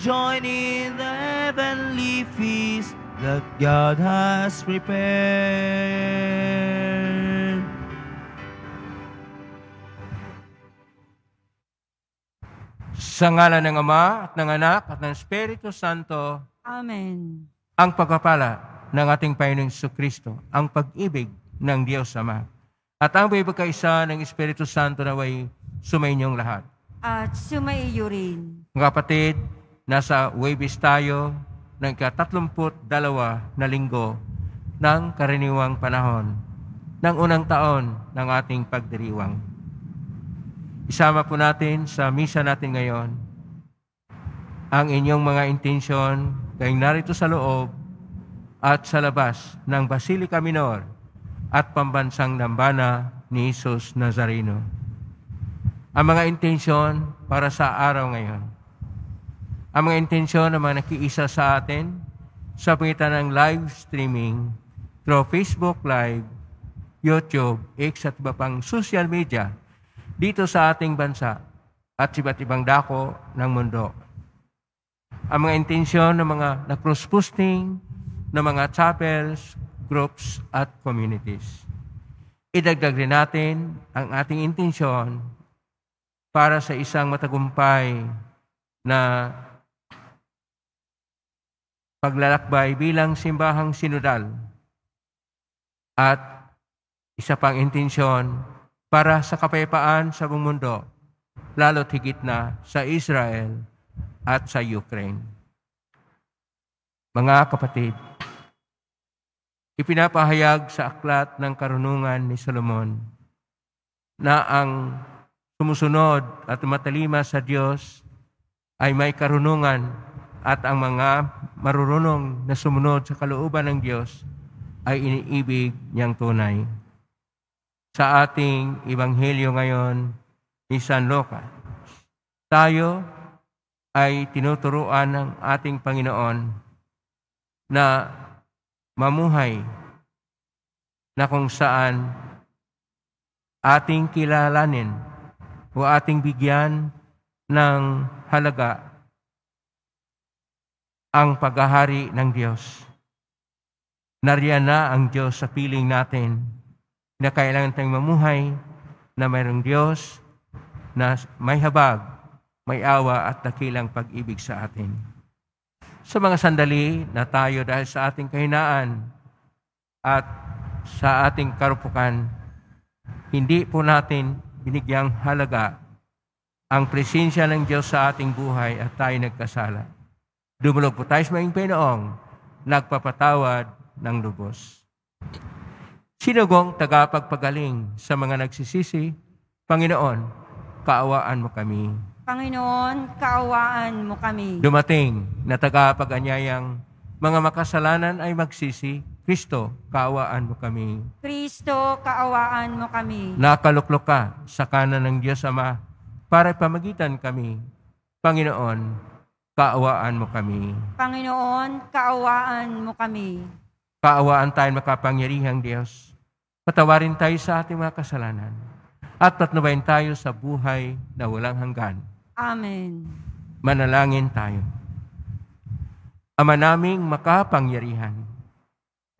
join in the heavenly feast that God has prepared. Sa ngalan ng Ama at ng Anak at ng Espiritu Santo, Amen. Ang pagpapala ng ating Panginoong Kristo, ang pag-ibig ng Diyos Ama, at ang pagkakaisa ng Espiritu Santo na way sumainyong lahat. At sumaiyo rin. Mga kapatid, Nasa Waves tayo ng ikatatlumput dalawa na linggo ng karaniwang panahon ng unang taon ng ating pagdiriwang. Isama po natin sa misa natin ngayon ang inyong mga intensyon kayong narito sa loob at sa labas ng Basilica Minor at pambansang dambana ni Jesus Nazareno. Ang mga intensyon para sa araw ngayon ang mga intensyon ng mga nakiisa sa atin sa pagitan ng live streaming through Facebook Live, YouTube, X at iba pang social media dito sa ating bansa at iba't ibang dako ng mundo. Ang mga intensyon ng mga na-cross-posting ng mga chapels, groups at communities. Idagdag rin natin ang ating intensyon para sa isang matagumpay na paglalakbay bilang simbahang sinodal at isa pang intensyon para sa kapayapaan sa buong mundo, lalo higit na sa Israel at sa Ukraine. Mga kapatid, ipinapahayag sa aklat ng karunungan ni Solomon na ang sumusunod at matalima sa Diyos ay may karunungan at ang mga marurunong na sumunod sa kalooban ng Diyos ay iniibig niyang tunay. Sa ating Ebanghelyo ngayon ni San Lucas, tayo ay tinuturuan ng ating Panginoon na mamuhay na kung saan ating kilalanin o ating bigyan ng halaga ang paghahari ng Diyos. Nariyan na ang Diyos sa piling natin na kailangan tayong mamuhay na mayroong Diyos na may habag, may awa at dakilang pag-ibig sa atin. Sa mga sandali na tayo dahil sa ating kahinaan at sa ating karupukan, hindi po natin binigyang halaga ang presensya ng Diyos sa ating buhay at tayo nagkasala. Dumulog po tayo sa maing Pinoong, nagpapatawad ng lubos. Sinugong tagapagpagaling sa mga nagsisisi, Panginoon, kaawaan mo kami. Panginoon, kaawaan mo kami. Dumating na tagapag-anyayang mga makasalanan ay magsisi, Kristo, kaawaan mo kami. Kristo, kaawaan mo kami. Nakaluklok ka sa kanan ng Diyos Ama para pamagitan kami. Panginoon, Kaawaan mo kami. Panginoon, kaawaan mo kami. Kaawaan tayo makapangyarihang Diyos. Patawarin tayo sa ating mga kasalanan. At patnubayin tayo sa buhay na walang hanggan. Amen. Manalangin tayo. Ama naming makapangyarihan,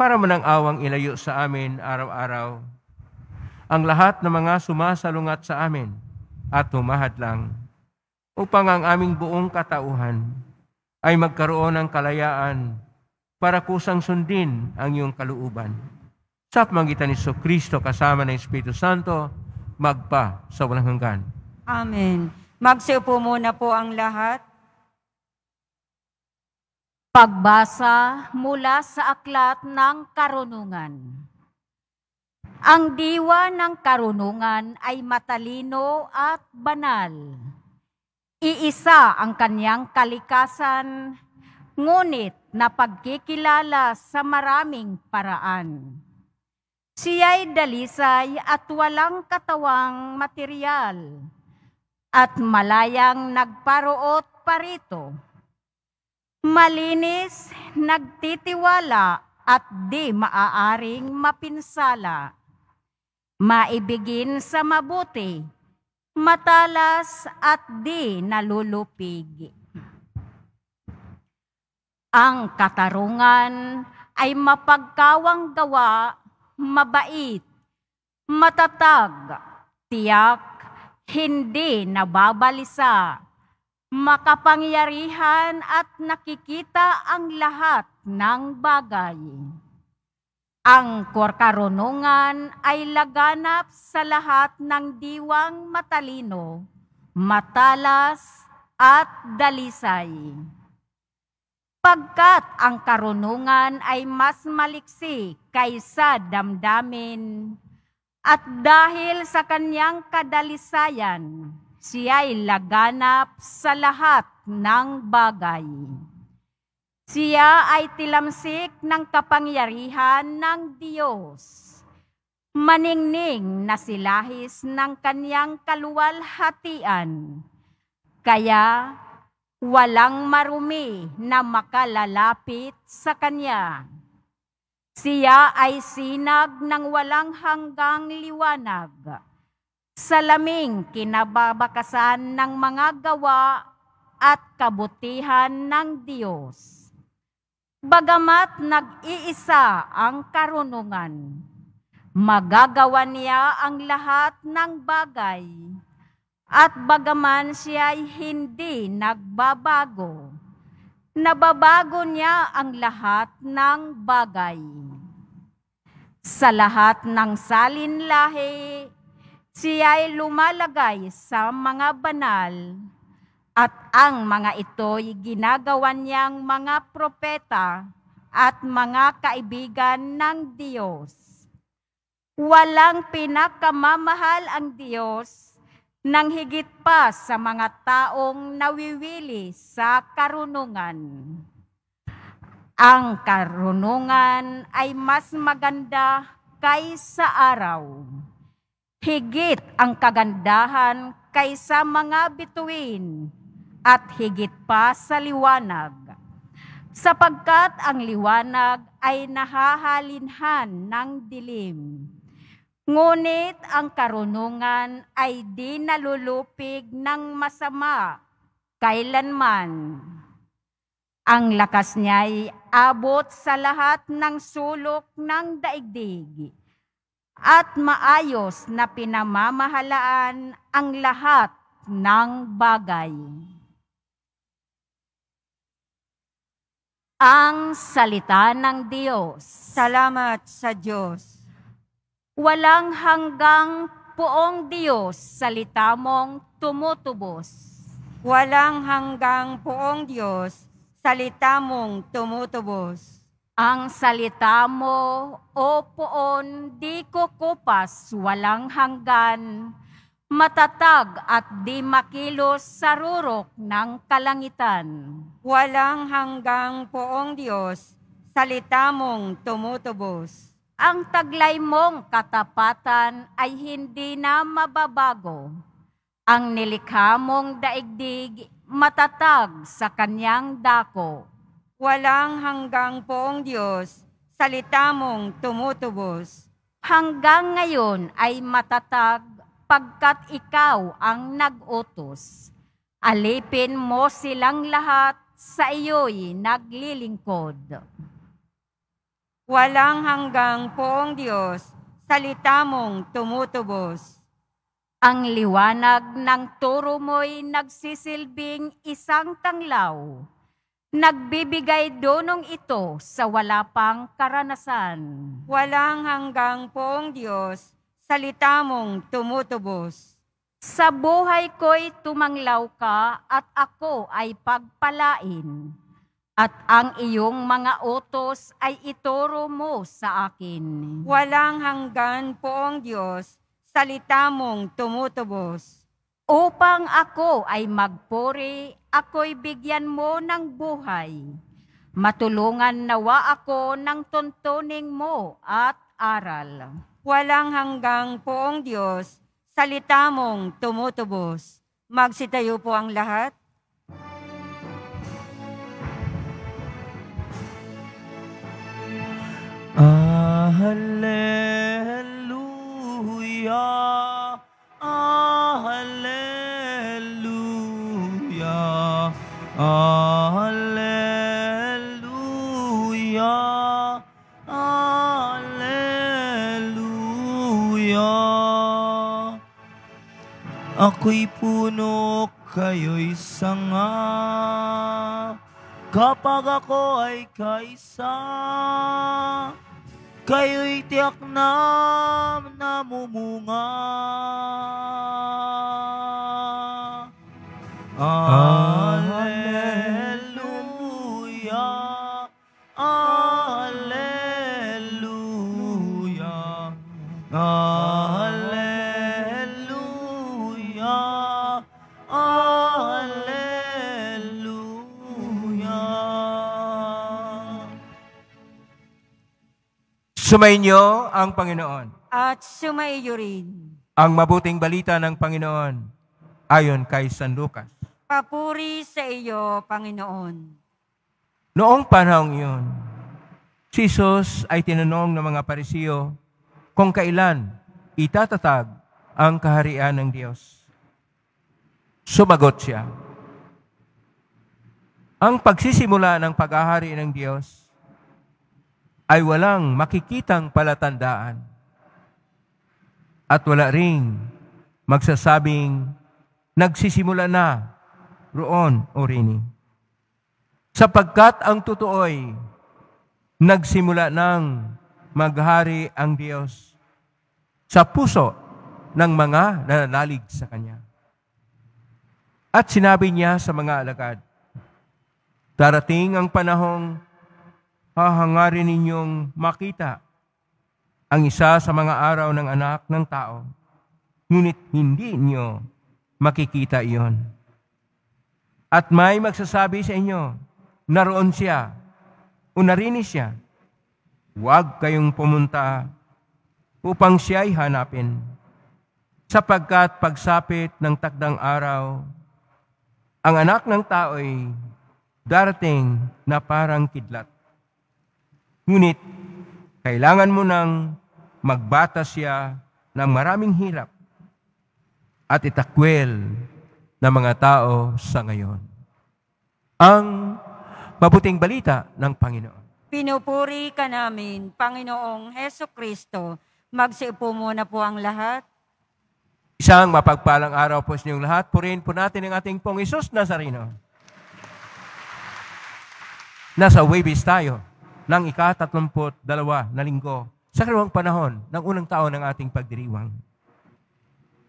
para manang awang ilayo sa amin araw-araw ang lahat ng mga sumasalungat sa amin at humahadlang upang ang aming buong katauhan ay magkaroon ng kalayaan para kusang sundin ang iyong kalooban. Sa pamagitan ni So Kristo kasama ng Espiritu Santo, magpa sa walang hanggan. Amen. Magsiupo muna po ang lahat. Pagbasa mula sa Aklat ng Karunungan. Ang diwa ng karunungan ay matalino at banal Iisa ang kanyang kalikasan, ngunit na pagkikilala sa maraming paraan. Siya'y dalisay at walang katawang material at malayang nagparoot parito. Malinis, nagtitiwala at di maaaring mapinsala. Maibigin sa mabuti matalas at di nalulupig. Ang katarungan ay mapagkawang gawa, mabait, matatag, tiyak, hindi nababalisa, makapangyarihan at nakikita ang lahat ng bagay. Ang karunungan ay laganap sa lahat ng diwang matalino, matalas at dalisay. Pagkat ang karunungan ay mas maliksi kaysa damdamin, at dahil sa kanyang kadalisayan, siya'y laganap sa lahat ng bagay. Siya ay tilamsik ng kapangyarihan ng Diyos. Maningning na silahis ng kanyang kaluwalhatian. Kaya walang marumi na makalalapit sa kanya. Siya ay sinag ng walang hanggang liwanag. Salaming kinababakasan ng mga gawa at kabutihan ng Diyos Bagamat nag-iisa ang karunungan, magagawa niya ang lahat ng bagay, at bagaman siya ay hindi nagbabago, nababago niya ang lahat ng bagay. Sa lahat ng salin lahi, siya ay lumalagay sa mga banal at ang mga ito'y ginagawa niyang mga propeta at mga kaibigan ng Diyos. Walang pinakamamahal ang Diyos nang higit pa sa mga taong nawiwili sa karunungan. Ang karunungan ay mas maganda kaysa araw. Higit ang kagandahan kaysa mga bituin at higit pa sa liwanag. Sapagkat ang liwanag ay nahahalinhan ng dilim. Ngunit ang karunungan ay di nalulupig ng masama kailanman. Ang lakas niya ay abot sa lahat ng sulok ng daigdig at maayos na pinamamahalaan ang lahat ng bagay. ang salita ng Diyos. Salamat sa Diyos. Walang hanggang poong Diyos, salita mong tumutubos. Walang hanggang poong Diyos, salita mong tumutubos. Ang salita mo, o poon, di kukupas, walang hanggan, matatag at di makilos sa rurok ng kalangitan. Walang hanggang poong Diyos, salita mong tumutubos. Ang taglay mong katapatan ay hindi na mababago. Ang nilikha mong daigdig, matatag sa kanyang dako. Walang hanggang poong Diyos, salita mong tumutubos. Hanggang ngayon ay matatag sapagkat ikaw ang nag-utos, Alipin mo silang lahat sa iyo'y naglilingkod. Walang hanggang poong Diyos, salita mong tumutubos. Ang liwanag ng turo mo'y nagsisilbing isang tanglaw. Nagbibigay donong ito sa wala pang karanasan. Walang hanggang poong Diyos, salita mong tumutubos. Sa buhay ko'y tumanglaw ka at ako ay pagpalain. At ang iyong mga utos ay ituro mo sa akin. Walang hanggan poong Diyos, salita mong tumutubos. Upang ako ay magpuri, ako'y bigyan mo ng buhay. Matulungan nawa ako ng tuntuning mo at aral walang hanggang poong Diyos, salita mong tumutubos. Magsitayo po ang lahat. Ah, hallelujah. Ako'y puno, kayo'y sanga. Kapag ako ay kaisa, kayo'y tiyak na namumunga. Ah. ah. Sumainyo ang Panginoon. At sumaiyo rin. Ang mabuting balita ng Panginoon ayon kay San Lucas. Papuri sa iyo, Panginoon. Noong panahong iyon, si Jesus ay tinanong ng mga parisiyo kung kailan itatatag ang kaharian ng Diyos. Sumagot siya. Ang pagsisimula ng paghahari ng Diyos ay walang makikitang palatandaan at wala ring magsasabing nagsisimula na roon o rini. Sapagkat ang totoo'y nagsimula ng maghari ang Diyos sa puso ng mga nananalig sa Kanya. At sinabi niya sa mga alagad, Darating ang panahong hahangarin ninyong makita ang isa sa mga araw ng anak ng tao, ngunit hindi niyo makikita iyon. At may magsasabi sa inyo, naroon siya, o narinis siya, huwag kayong pumunta upang siya'y hanapin, sapagkat pagsapit ng takdang araw, ang anak ng tao'y darating na parang kidlat Ngunit, kailangan mo nang magbata siya ng maraming hirap at itakwil ng mga tao sa ngayon. Ang mabuting balita ng Panginoon. Pinupuri ka namin, Panginoong Heso Kristo. Magsiupo muna po ang lahat. Isang mapagpalang araw po sa inyong lahat. Purihin po natin ang ating pong Isus Nazareno. Nasa Webis tayo ng ikatatlumpot dalawa na linggo sa kalawang panahon ng unang taon ng ating pagdiriwang.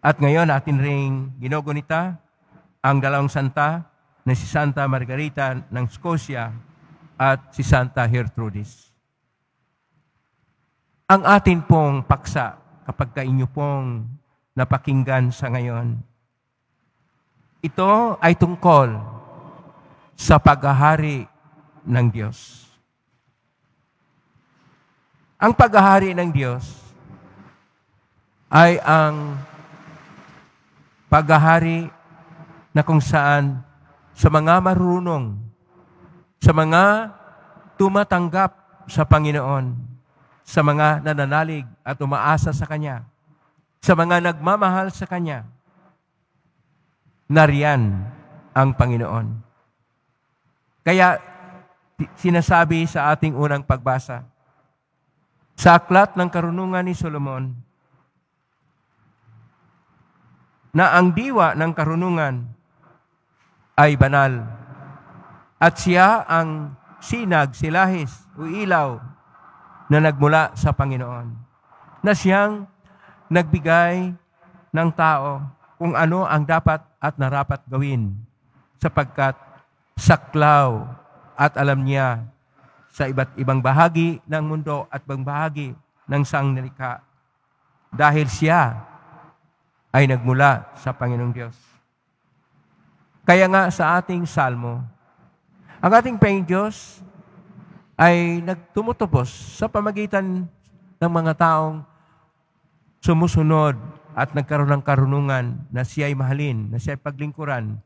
At ngayon atin ring ginugunita ang dalawang santa na si Santa Margarita ng Scotia at si Santa Gertrudis. Ang atin pong paksa kapag ka inyo pong napakinggan sa ngayon, ito ay tungkol sa paghahari ng Diyos. Ang paghahari ng Diyos ay ang paghahari na kung saan sa mga marunong, sa mga tumatanggap sa Panginoon, sa mga nananalig at umaasa sa Kanya, sa mga nagmamahal sa Kanya, nariyan ang Panginoon. Kaya sinasabi sa ating unang pagbasa, sa aklat ng karunungan ni Solomon, na ang diwa ng karunungan ay banal at siya ang sinag, silahis o ilaw na nagmula sa Panginoon na siyang nagbigay ng tao kung ano ang dapat at narapat gawin sapagkat saklaw at alam niya sa iba't ibang bahagi ng mundo at ibang bahagi ng sangnilika dahil siya ay nagmula sa Panginoong Diyos. Kaya nga sa ating salmo, ang ating Panginoong Diyos ay nagtumutubos sa pamagitan ng mga taong sumusunod at nagkaroon ng karunungan na siya ay mahalin, na siya ay paglingkuran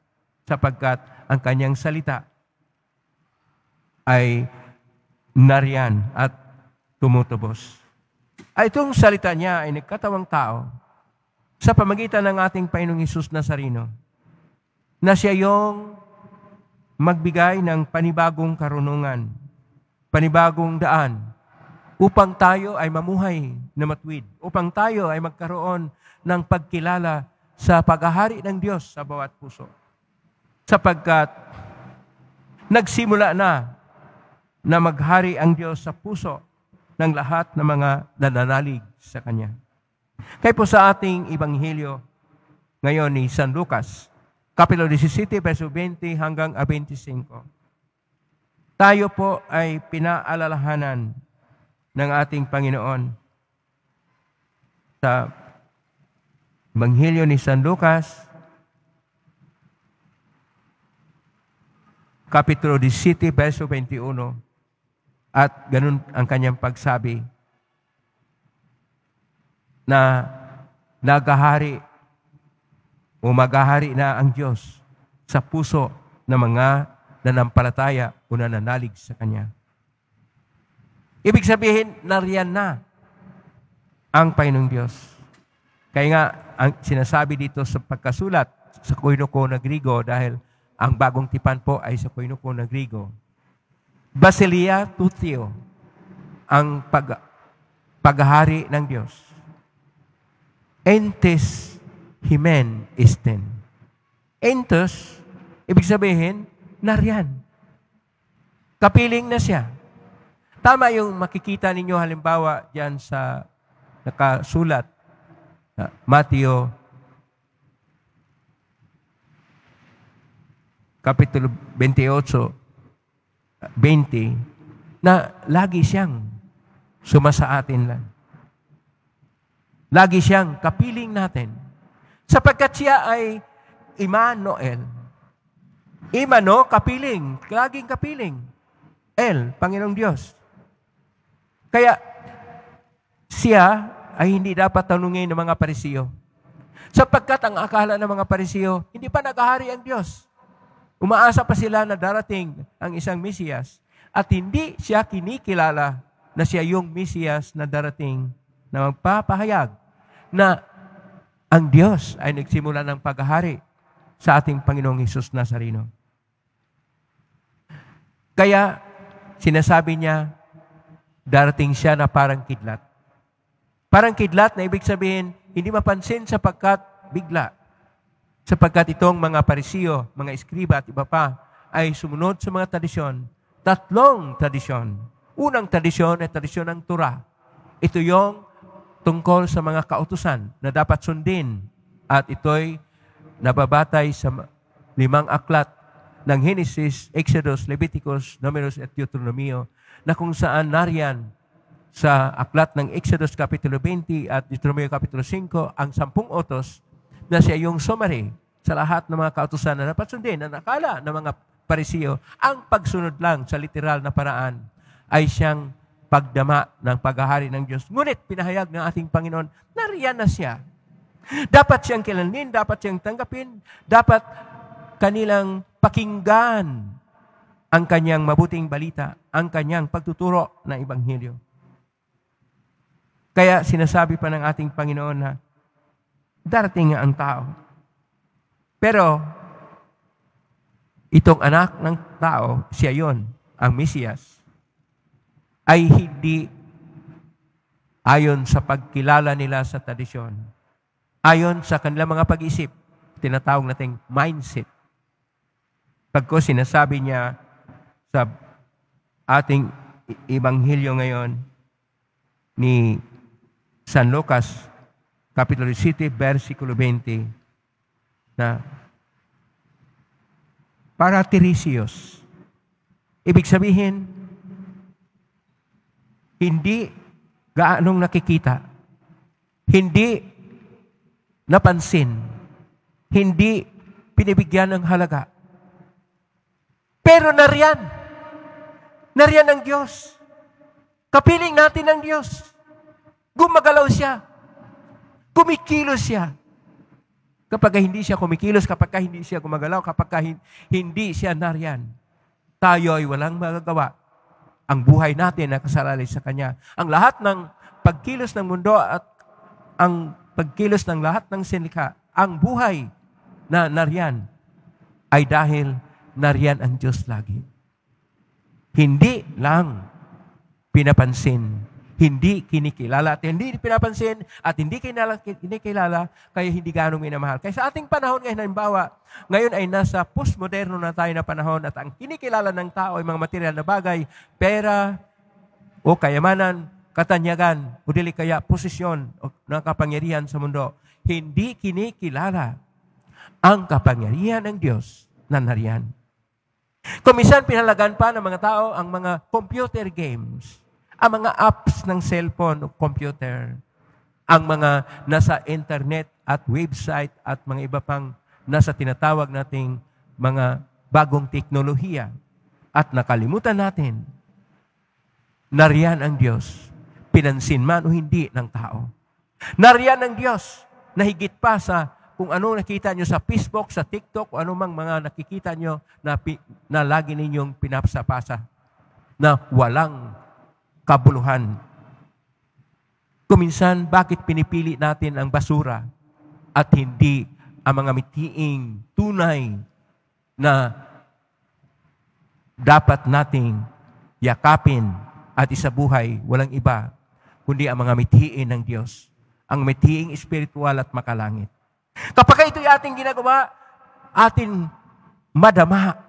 sapagkat ang kanyang salita ay nariyan at tumutubos. Ay ah, itong salita niya ay nagkatawang tao sa pamagitan ng ating Panginoong Isus Nazarino na siya yung magbigay ng panibagong karunungan, panibagong daan, upang tayo ay mamuhay na matwid, upang tayo ay magkaroon ng pagkilala sa paghahari ng Diyos sa bawat puso. Sapagkat nagsimula na na maghari ang Diyos sa puso ng lahat ng mga nananalig sa Kanya. Kaya po sa ating Ibanghilyo ngayon ni San Lucas, Kapilo 17, verso 20 hanggang 25. Tayo po ay pinaalalahanan ng ating Panginoon sa Ibanghilyo ni San Lucas, Kapitulo 17, verso 21. At ganun ang kanyang pagsabi na nagahari o magahari na ang Diyos sa puso ng mga nanampalataya o nananalig sa Kanya. Ibig sabihin, nariyan na ang Panginoong Diyos. Kaya nga, ang sinasabi dito sa pagkasulat sa Koinoko na Grigo dahil ang bagong tipan po ay sa Koinoko na Grigo Basilia Tutio, ang pag paghari ng Diyos. Entes himen isten. Entes, ibig sabihin, nariyan. Kapiling na siya. Tama yung makikita ninyo halimbawa diyan sa nakasulat na Matthew Kapitulo 28 20, na lagi siyang sumasa atin lang. Lagi siyang kapiling natin. Sapagkat siya ay Emmanuel. Imano, kapiling. Laging kapiling. El, Panginoong Diyos. Kaya, siya ay hindi dapat tanungin ng mga parisiyo. Sapagkat ang akala ng mga parisiyo, hindi pa nagahari ang Diyos. Umaasa pa sila na darating ang isang Mesiyas at hindi siya kinikilala na siya yung Mesiyas na darating na magpapahayag na ang Diyos ay nagsimula ng paghahari sa ating Panginoong Hesus Nazareno. Kaya sinasabi niya, darating siya na parang kidlat. Parang kidlat na ibig sabihin, hindi mapansin sapagkat bigla. Sapagkat itong mga parisiyo, mga eskriba at iba pa ay sumunod sa mga tradisyon. Tatlong tradisyon. Unang tradisyon ay tradisyon ng Tura. Ito yung tungkol sa mga kautusan na dapat sundin at ito'y nababatay sa limang aklat ng Genesis, Exodus, Leviticus, Numeros at Deuteronomio na kung saan nariyan sa aklat ng Exodus Kapitulo 20 at Deuteronomio Kapitulo 5 ang sampung otos na siya yung summary sa lahat ng mga kautusan na dapat sundin na nakala ng mga parisiyo, ang pagsunod lang sa literal na paraan ay siyang pagdama ng paghahari ng Diyos. Ngunit pinahayag ng ating Panginoon, nariyan na siya. Dapat siyang kilanin, dapat siyang tanggapin, dapat kanilang pakinggan ang kanyang mabuting balita, ang kanyang pagtuturo ng ibanghilyo. Kaya sinasabi pa ng ating Panginoon na darating nga ang tao. Pero, itong anak ng tao, siya yon, ang Mesiyas, ay hindi ayon sa pagkilala nila sa tradisyon, ayon sa kanilang mga pag-isip, tinatawag nating mindset. Pagko sinasabi niya sa ating ibanghilyo ngayon ni San Lucas capital city, versículo 20, na para Tiresios. Ibig sabihin, hindi gaanong nakikita, hindi napansin, hindi pinibigyan ng halaga. Pero nariyan, nariyan ang Diyos. Kapiling natin ang Diyos. Gumagalaw siya. Kumikilos siya. Kapag hindi siya kumikilos, kapag hindi siya gumagalaw, kapag hindi siya nariyan, tayo ay walang magagawa. Ang buhay natin ay nakasalalay sa Kanya. Ang lahat ng pagkilos ng mundo at ang pagkilos ng lahat ng sinika, ang buhay na nariyan ay dahil nariyan ang Diyos lagi. Hindi lang pinapansin hindi kinikilala at hindi pinapansin at hindi kinala, kinikilala kaya hindi ganong minamahal. Kaya sa ating panahon ngayon, halimbawa, ngayon ay nasa postmoderno na tayo na panahon at ang kinikilala ng tao ay mga material na bagay, pera o kayamanan, katanyagan o dili kaya posisyon o nakapangyarihan sa mundo. Hindi kinikilala ang kapangyarihan ng Diyos na nariyan. Kumisan pinalagan pa ng mga tao ang mga computer games ang mga apps ng cellphone o computer, ang mga nasa internet at website at mga iba pang nasa tinatawag nating mga bagong teknolohiya at nakalimutan natin, nariyan ang Diyos, pinansin man o hindi ng tao. Nariyan ang Diyos na higit pa sa kung ano nakita nyo sa Facebook, sa TikTok, o anumang mga nakikita nyo na, na lagi ninyong pinapasapasa na walang kabuluhan. Kuminsan, bakit pinipili natin ang basura at hindi ang mga mitiing tunay na dapat nating yakapin at isabuhay walang iba kundi ang mga mithiin ng Diyos, ang mitiing espiritual at makalangit. Kapag ito'y ating ginagawa, atin madama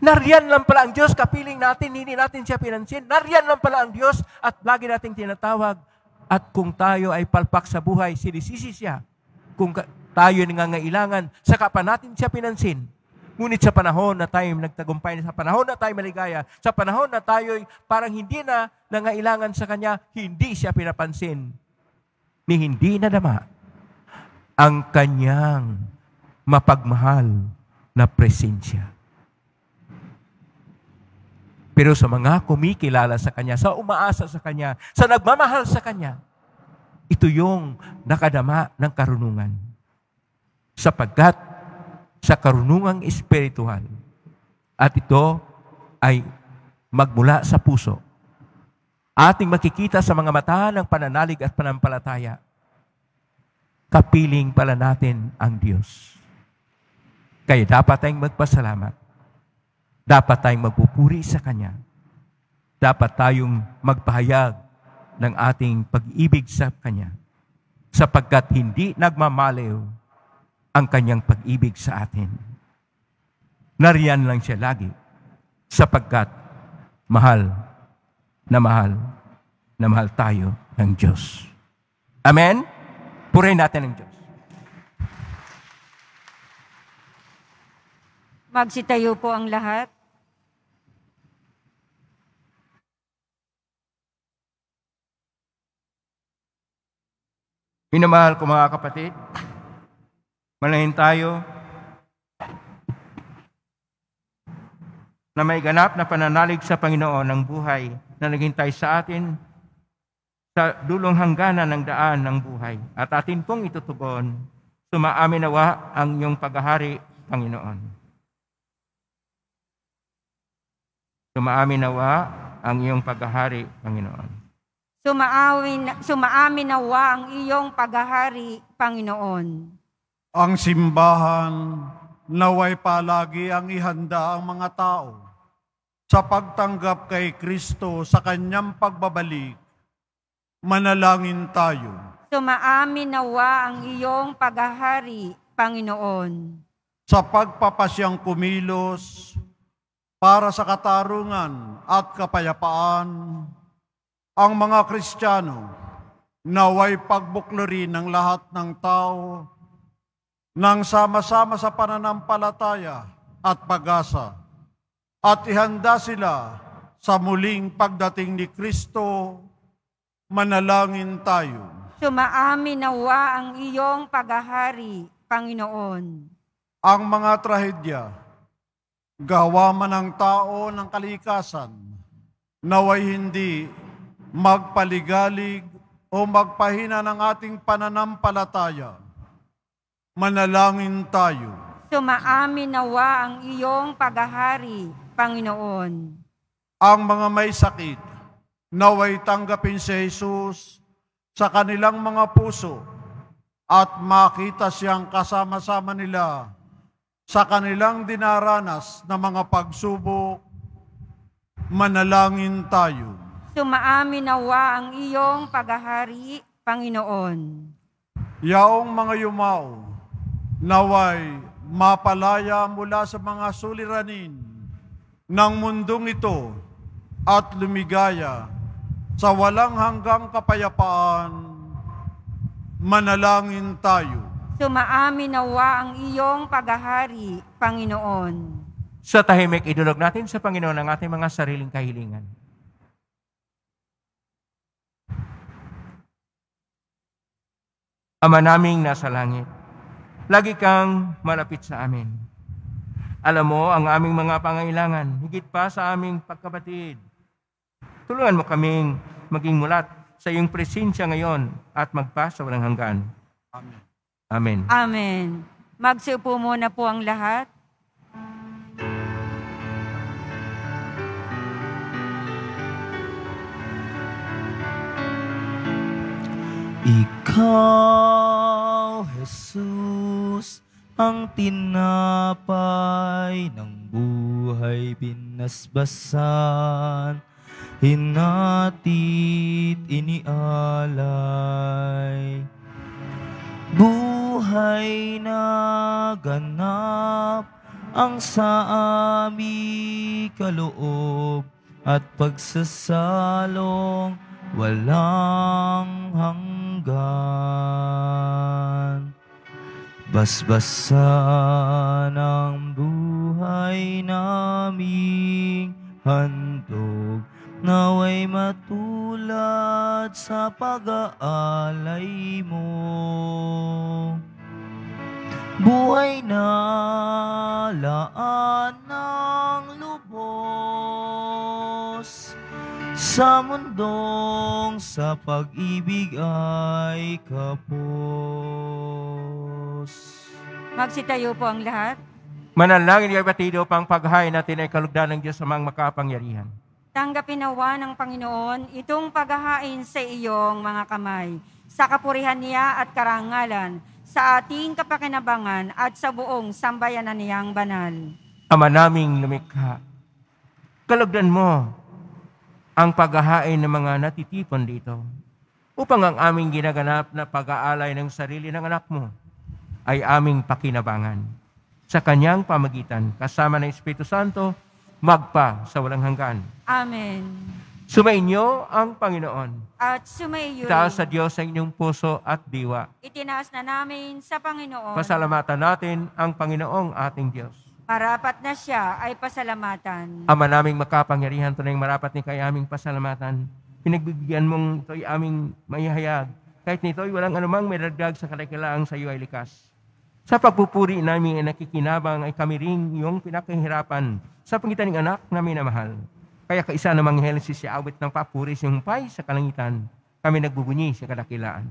Nariyan lang pala ang Diyos, kapiling natin, hindi natin siya pinansin. Nariyan lang pala ang Diyos at lagi nating tinatawag. At kung tayo ay palpak sa buhay, sinisisi siya. Kung tayo nangangailangan, saka pa natin siya pinansin. Ngunit sa panahon na tayo nagtagumpay, sa panahon na tayo maligaya, sa panahon na tayo parang hindi na nangailangan sa Kanya, hindi siya pinapansin. Ni hindi nadama ang Kanyang mapagmahal na presensya pero sa mga kumikilala sa Kanya, sa umaasa sa Kanya, sa nagmamahal sa Kanya, ito yung nakadama ng karunungan. Sapagkat sa karunungang espirituhan, at ito ay magmula sa puso. Ating makikita sa mga mata ng pananalig at panampalataya, kapiling pala natin ang Diyos. Kaya dapat tayong magpasalamat dapat tayong magpupuri sa Kanya. Dapat tayong magpahayag ng ating pag-ibig sa Kanya sapagkat hindi nagmamaliw ang Kanyang pag-ibig sa atin. Nariyan lang siya lagi sapagkat mahal na mahal na mahal tayo ng Diyos. Amen? Purihin natin ang Diyos. Magsitayo po ang lahat. Minamahal ko mga kapatid, manahin tayo na may ganap na pananalig sa Panginoon ng buhay na naghintay sa atin sa dulong hangganan ng daan ng buhay. At atin pong itutugon, sumaamin nawa ang iyong paghahari, Panginoon. Sumaamin nawa ang iyong paghahari, Panginoon. Sumaawin, sumaamin nawa ang iyong paghahari, Panginoon. Ang simbahan naway palagi ang ihanda ang mga tao sa pagtanggap kay Kristo sa kanyang pagbabalik. Manalangin tayo. Sumaamin nawa ang iyong paghahari, Panginoon. Sa pagpapasyang kumilos para sa katarungan at kapayapaan, ang mga Kristiyano naway pagbuklari ng lahat ng tao nang sama-sama sa pananampalataya at pag-asa at ihanda sila sa muling pagdating ni Kristo, manalangin tayo. Sumaamin nawa ang iyong paghahari, Panginoon. Ang mga trahedya, gawa man ng tao ng kalikasan, naway hindi magpaligalig o magpahina ng ating pananampalataya. Manalangin tayo. Sumaamin nawa ang iyong paghahari, Panginoon. Ang mga may sakit, naway tanggapin si Jesus sa kanilang mga puso at makita siyang kasama-sama nila sa kanilang dinaranas na mga pagsubok, manalangin tayo. Sumaamin nawa ang iyong paghahari, Panginoon. Yaong mga yumao, naway mapalaya mula sa mga suliranin ng mundong ito at lumigaya sa walang hanggang kapayapaan, manalangin tayo. Sumaamin nawa ang iyong paghahari, Panginoon. Sa tahimik idulog natin sa Panginoon ang ating mga sariling kahilingan. Ama naming nasa langit, lagi kang malapit sa amin. Alam mo ang aming mga pangailangan, higit pa sa aming pagkabatid. Tulungan mo kaming maging mulat sa iyong presensya ngayon at magpasa walang hanggan. Amen. Amen. Amen. Magsiupo muna po ang lahat. Ikaw, Jesus, ang tinapay ng buhay binasbasan, hinatid inialay. Buhay na ganap ang sa ami kaloob at pagsasalong walang hanggan. Basbasan ang buhay naming handog naway matulad sa pag-aalay mo. Buhay na laan ng lubos Sa mundong sa pag-ibig ay kapos Magsitayo po ang lahat. Manalangin kayo batido pang paghain natin ay kalugdan ng Diyos sa mga makapangyarihan. Tanggapin nawa ng Panginoon itong paghahain sa iyong mga kamay, sa kapurihan niya at karangalan, sa ating kapakinabangan at sa buong sambayanan niyang banal. Ama naming lumikha, kalugdan mo ang paghahain ng mga natitipon dito upang ang aming ginaganap na pag-aalay ng sarili ng anak mo ay aming pakinabangan. Sa kanyang pamagitan, kasama ng Espiritu Santo, magpa sa walang hanggan. Amen. Sumainyo ang Panginoon. At sumaiyo. Itaas sa Diyos ang inyong puso at diwa. Itinaas na namin sa Panginoon. Pasalamatan natin ang Panginoong ating Diyos. Marapat na siya ay pasalamatan. Ama naming makapangyarihan, tunay marapat ni kay aming pasalamatan. Pinagbigyan mong ito'y aming mayahayag. Kahit nito'y walang anumang may dagdag sa kalakilaang sa iyo ay likas. Sa pagpupuri namin ay nakikinabang ay kami rin iyong pinakahirapan sa pangitan ng anak namin na mahal. Kaya kaisa ng manghelsi si awit ng papuri si humpay sa kalangitan. Kami nagbubunyi sa kadakilaan.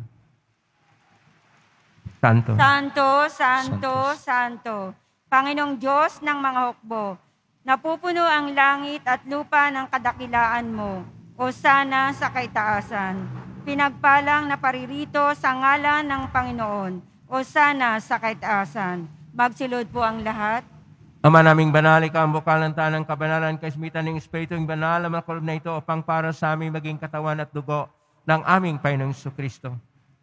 Santo. Santo, Santo, Santo. Panginoong Diyos ng mga hukbo, napupuno ang langit at lupa ng kadakilaan mo, o sana sa kaitaasan. Pinagpalang na paririto sa ngalan ng Panginoon, o sana sa kaitaasan. Magsilod po ang lahat. Ama naming banal, ikaw ang bukal ng tanang kabanalan, kaismitan ng Espiritu ng banal ang mga na ito upang para sa aming maging katawan at dugo ng aming Panginoong Kristo.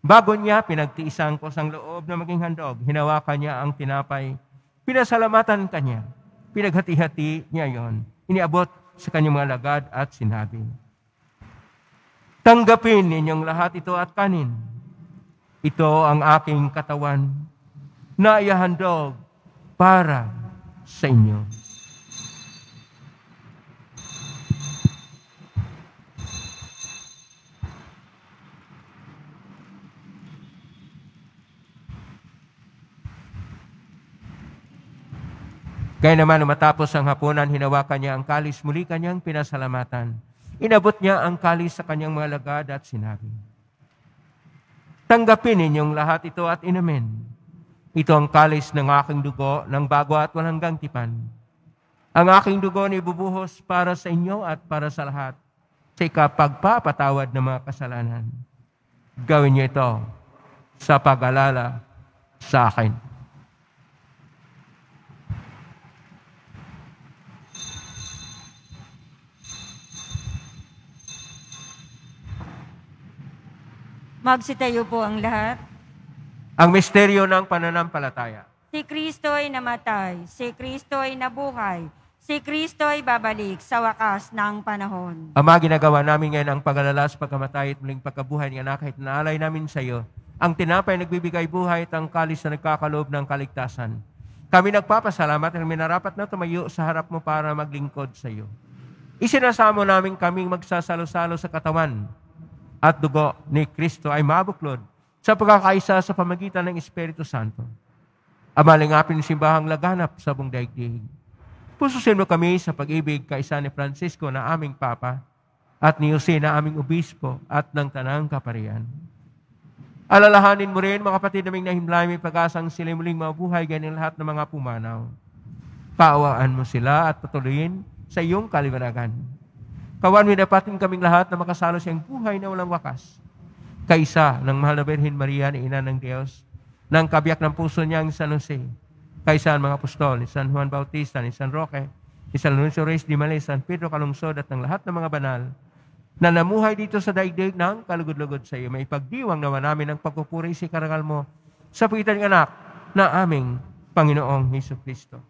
Bago niya, pinagtiisang ko sang loob na maging handog, hinawakan niya ang tinapay, pinasalamatan kanya, pinaghati-hati niya yon, iniabot sa kanyang mga lagad at sinabi, Tanggapin ninyong lahat ito at kanin. Ito ang aking katawan na ihahandog para sa inyo. Gaya naman, matapos ang hapunan, hinawakan niya ang kalis, muli kanyang pinasalamatan. Inabot niya ang kalis sa kanyang mga lagad at sinabi, Tanggapin ninyong lahat ito at inumin ito ang kalis ng aking dugo ng bago at walang tipan. Ang aking dugo na ibubuhos para sa inyo at para sa lahat sa ikapagpapatawad ng mga kasalanan. Gawin niyo ito sa pag-alala sa akin. Magsitayo po ang lahat. Ang misteryo ng pananampalataya. Si Kristo ay namatay, si Kristo ay nabuhay, si Kristo ay babalik sa wakas ng panahon. Ama, ginagawa namin ngayon ang pag pagkamatay at muling pagkabuhay ng anak kahit naalay namin sa iyo. Ang tinapay nagbibigay buhay at ang kalis na nagkakaloob ng kaligtasan. Kami nagpapasalamat na minarapat na tumayo sa harap mo para maglingkod sa iyo. Isinasamo namin kaming magsasalo-salo sa katawan at dugo ni Kristo ay mabuklod sa pagkakaisa sa pamagitan ng Espiritu Santo. Amalingapin ang simbahang laganap sa buong daigdig. Pususin mo kami sa pag-ibig kaisa ni Francisco na aming Papa at ni Jose na aming Obispo at ng Tanang Kaparian. Alalahanin mo rin, mga kapatid naming na himlay, may pag-asang sila muling mabuhay ganyan lahat ng mga pumanaw. Kaawaan mo sila at patuloyin sa iyong kaliwanagan. Kawan, may dapatin kaming lahat na makasalo sa iyong buhay na walang wakas kaisa ng mahal na Birhen Maria ni Ina ng Diyos, ng kabiyak ng puso niya ang San Jose, kaisa ang mga apostol ni San Juan Bautista, ni San Roque, ni San Lorenzo Reyes de Malay, San Pedro Kalungsod at ng lahat ng mga banal na namuhay dito sa daigdig ng kalugod-lugod sa iyo. May pagdiwang nawa namin ang pagpupuri si Karangal mo sa pagitan ng anak na aming Panginoong Heso Kristo.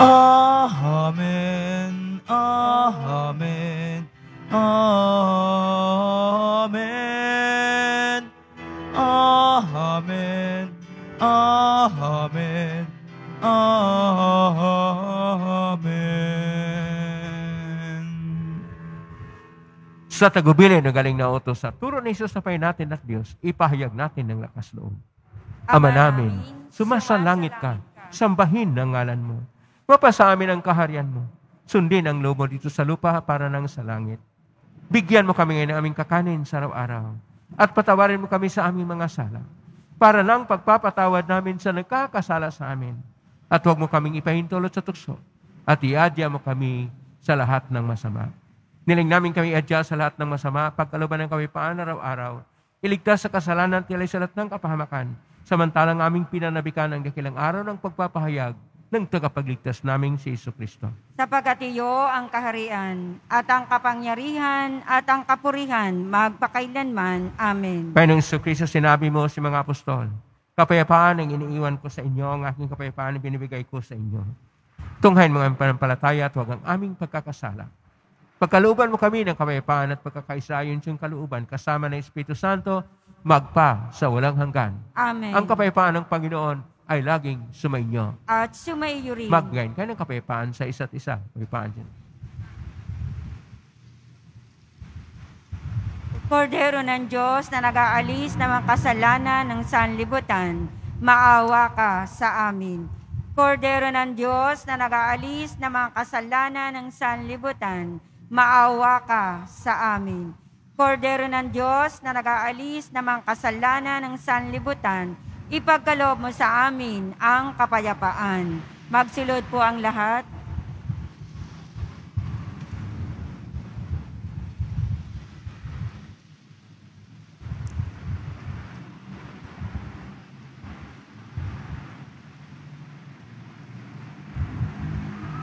Amen, Amen, Amen, Amen, Amen, Amen. Sa tagubilin ng galing na utos, sa turo ni Jesus na natin at Diyos, ipahayag natin ng lakas loob. Ama namin, sumasalangit ka, sambahin ng ngalan mo Mapasa amin ang kaharian mo. Sundin ang lobo dito sa lupa para nang sa langit. Bigyan mo kami ngayon ng aming kakanin sa araw-araw. At patawarin mo kami sa aming mga sala. Para lang pagpapatawad namin sa nagkakasala sa amin. At huwag mo kaming ipahintulot sa tukso. At iadya mo kami sa lahat ng masama. Niling namin kami iadya sa lahat ng masama. Pagkaluban ng kami paan araw-araw. Iligtas sa kasalanan at sa lahat ng kapahamakan. Samantalang aming pinanabikan ang dakilang araw ng pagpapahayag ng tagapagligtas naming si Iso Kristo. Sapagat iyo ang kaharian, at ang kapangyarihan, at ang kapurihan, magpakailanman. Amen. Panginoong Iso Kristo, sinabi mo sa si mga apostol, kapayapaan ang iniiwan ko sa inyo, ang aking kapayapaan ang binibigay ko sa inyo. Tunghain mga ang panampalataya at huwag ang aming pagkakasala. Pagkalooban mo kami ng kapayapaan at pagkakaisayon sa yung kalooban, kasama ng Espiritu Santo, magpa sa walang hanggan. Amen. Ang kapayapaan ng Panginoon ay laging sumainyo. At sumaiyo rin. Maggain ka ng kapayapaan sa isa't isa. Kapayapaan dyan. Kordero ng Diyos na nag-aalis ng mga kasalanan ng sanlibutan, maawa ka sa amin. Kordero ng Diyos na nag-aalis ng mga kasalanan ng sanlibutan, maawa ka sa amin. Kordero ng Diyos na nag-aalis ng mga kasalanan ng sanlibutan, maawa ka sa amin ipagkaloob mo sa amin ang kapayapaan. Magsulod po ang lahat.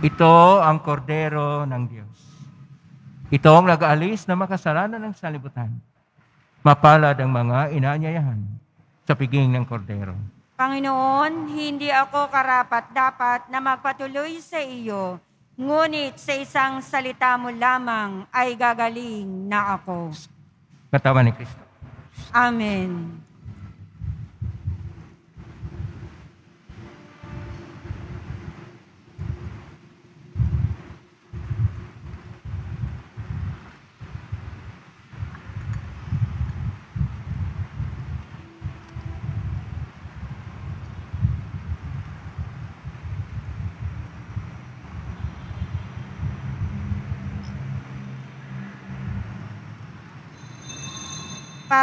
Ito ang kordero ng Diyos. Ito ang nag-aalis na makasalanan ng salibutan. Mapalad ang mga inanyayahan sa piging ng kordero. Panginoon, hindi ako karapat-dapat na magpatuloy sa iyo, ngunit sa isang salita mo lamang ay gagaling na ako. Katawan ni Kristo. Amen.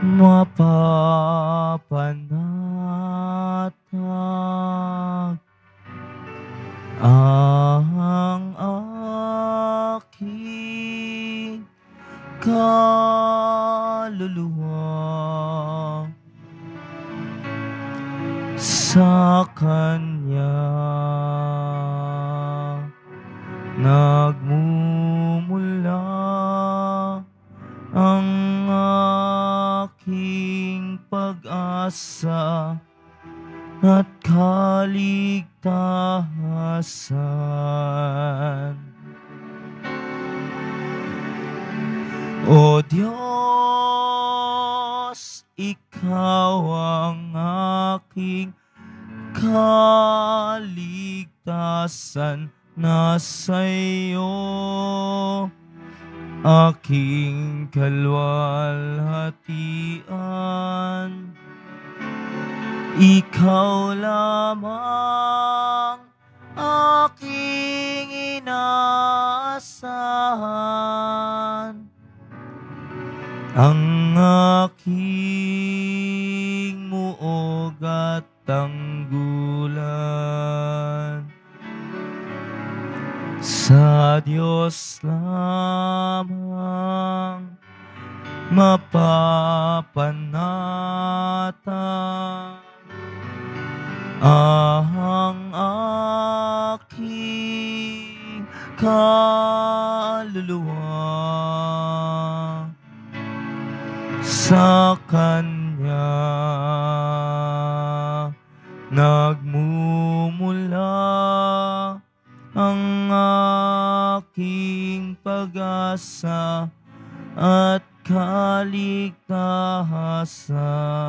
mapapanatag ang aking kaluluwa sa Kanya na Not. kaluluwa sa Kanya nagmumula ang aking pag-asa at kaligtasan.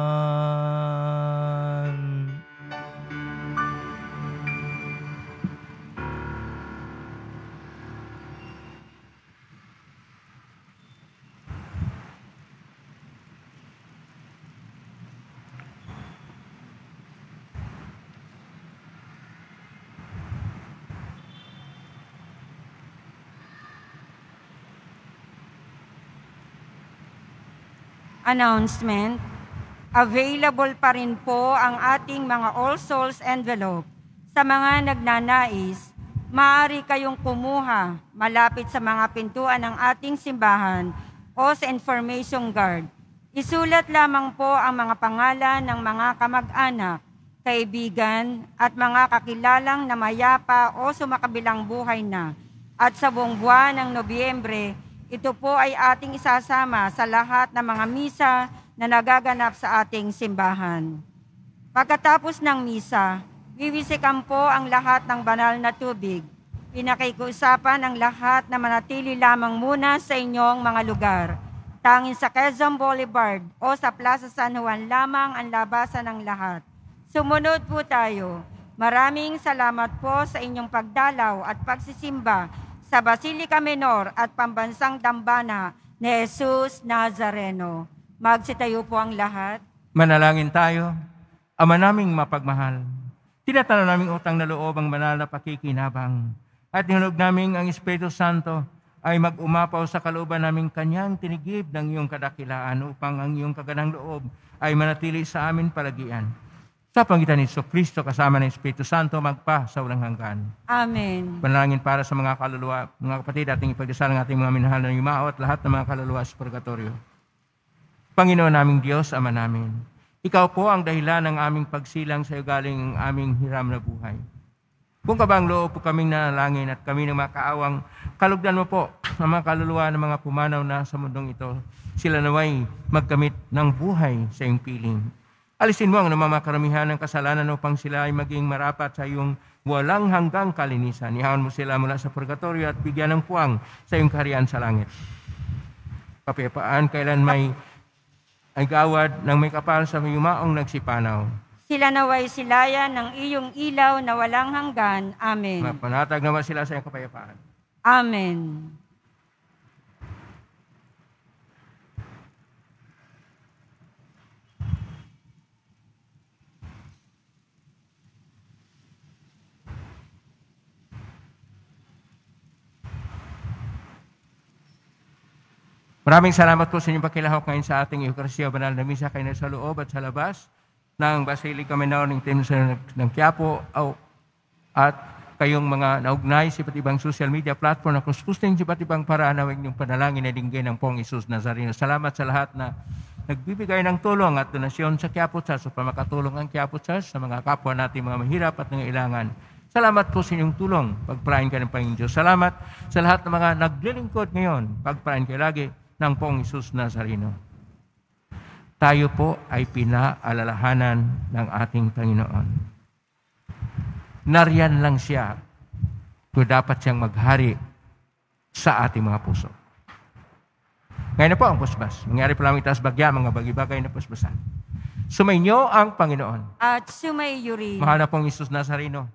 announcement, available pa rin po ang ating mga All Souls envelope sa mga nagnanais. Maaari kayong kumuha malapit sa mga pintuan ng ating simbahan o sa information guard. Isulat lamang po ang mga pangalan ng mga kamag-anak, kaibigan at mga kakilalang namayapa o sumakabilang buhay na. At sa buong buwan ng Nobyembre, ito po ay ating isasama sa lahat ng mga misa na nagaganap sa ating simbahan. Pagkatapos ng misa, wiwisikan po ang lahat ng banal na tubig. Pinakikiusapan ang lahat na manatili lamang muna sa inyong mga lugar. Tangin sa Quezon Boulevard o sa Plaza San Juan lamang ang labasan ng lahat. Sumunod po tayo. Maraming salamat po sa inyong pagdalaw at pagsisimba sa Basilica Menor at Pambansang Dambana ni Jesus Nazareno. Magsitayo po ang lahat. Manalangin tayo. Ama naming mapagmahal, tinatalo naming utang na loob ang manalap pakikinabang at hinulog naming ang Espiritu Santo ay mag-umapaw sa kalooban naming kanyang tinigib ng iyong kadakilaan upang ang iyong kaganang loob ay manatili sa amin palagian sa pangitan ni Iso Kristo kasama ng Espiritu Santo magpa sa walang hanggan. Amen. Panalangin para sa mga kaluluwa, mga kapatid, ating ipagdasal ng ating mga minahal na Yumao at lahat ng mga kaluluwa sa purgatorio. Panginoon naming Diyos, Ama namin, Ikaw po ang dahilan ng aming pagsilang sa iyo galing ang aming hiram na buhay. Kung kabang loob po kaming nanalangin at kami ng mga kaawang, kalugdan mo po ang mga kaluluwa ng mga pumanaw na sa mundong ito. Sila naway magkamit ng buhay sa iyong piling. Alisin mo ang namamakaramihan ng kasalanan upang sila ay maging marapat sa iyong walang hanggang kalinisan. Ihawan mo sila mula sa purgatorio at bigyan ng puwang sa iyong kaharian sa langit. Kapayapaan kailan may ay gawad ng may kapal sa yumaong nagsipanaw. Sila naway silaya ng iyong ilaw na walang hanggan. Amen. Mapanatag naman sila sa iyong kapayapaan. Amen. Maraming salamat po sa inyong pakilahok ngayon sa ating Eucharistia Banal na Misa kayo sa loob at sa labas ng Basilica Menor ng Timson ng Quiapo at kayong mga naugnay sa iba't ibang social media platform na kuskustin sa iba't ibang paraan na inyong panalangin na dinggay ng Pong Isus Nazareno. Salamat sa lahat na nagbibigay ng tulong at donasyon sa Quiapo Church upang makatulong ang Quiapo Church sa mga kapwa natin mga mahirap at nangailangan. Salamat po sa inyong tulong. Pagprain ka ng Panginoon Diyos. Salamat sa lahat ng mga naglilingkod ngayon. Pagprain kayo lagi ng Pong Isus Nazareno. Tayo po ay pinaalalahanan ng ating Panginoon. Nariyan lang siya kung dapat siyang maghari sa ating mga puso. Ngayon na po ang pusbas. Mangyari po lang itaas bagya, mga bagibagay na pusbasan. Sumainyo ang Panginoon. At sumayo rin. Mahal na pong Isus Nazareno.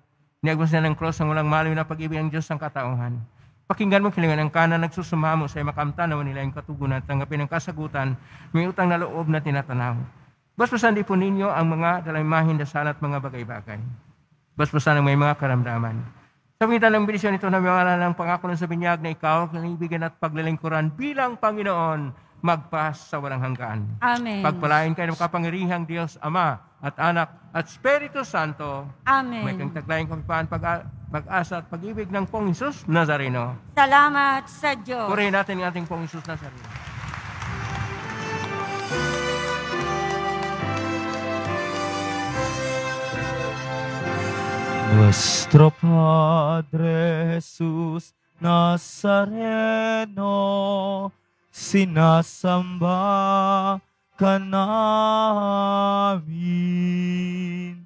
Niagwas na ng cross ang walang malayo na pag-ibig ng Diyos ng katauhan Pakinggan mo kilingan ang kanan nagsusumamo sa makamtanaw nila ang katugunan at tanggapin ang kasagutan, may utang na loob na tinatanaw. Basbasan di po ninyo ang mga dalaimahin, dasal at mga bagay-bagay. Basbasan ang may mga karamdaman. Sa pintan ng bilisyon ito na mga ng pangako ng sa na ikaw, kanibigan at paglalingkuran bilang Panginoon, magpas sa walang hanggan. Amen. Pagpalain kayo ng kapangirihang Diyos, Ama at Anak at Espiritu Santo. Amen. May kang taglayin kami paan pag pag-asa at pag-ibig ng Pong Isus Nazareno. Salamat sa Diyos. Purihin natin ang ating Pong Isus Nazareno. Nuestro Padre Jesús Nazareno, sinasamba ka namin.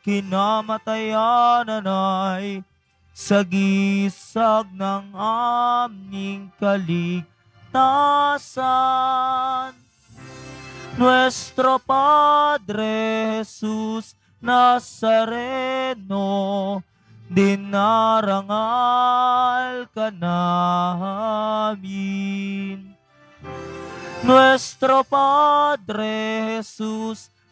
kinamatayanan ay sagisag ng aming kaligtasan. Nuestro Padre Jesus Nazareno, dinarangal ka namin. Nuestro Padre Jesus Nazareno,